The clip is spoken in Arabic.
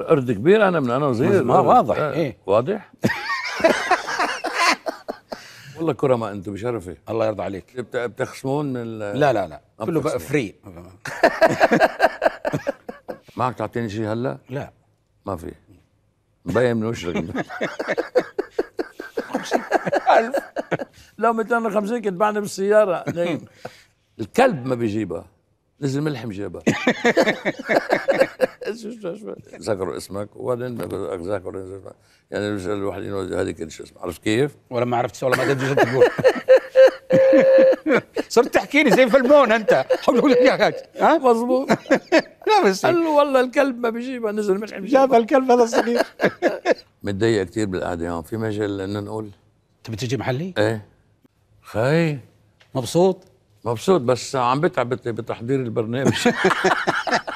قرد كبير انا من انا وصغير ما واضح آه، ايه واضح والله كره ما انتم بشرفي الله يرضى عليك بتخصمون من لا لا لا كله بقى فري معك تعطيني شيء هلا؟ لا ما في مبين من وشك ألف لو 250 كنت بعنا بالسيارة الكلب ما بيجيبها نزل ملحم جابها ذكروا اسمك وبعدين ذكروا اسمك يعني الواحد الواحد هذه كان شو اسمه عرفت كيف؟ ولا ما عرفت ولا ما قد جبت تقول صرت تحكيني زي فلمون انت يا ها مظبوط لا بس قال له والله الكلب ما بيجي ما نزل مش جاب الكلب هذا الصغير متضايق كثير بالقعده هون في مجال لنا نقول تبي تجي محلي؟ ايه خي مبسوط مبسوط بس عم بتعب بتحضير البرنامج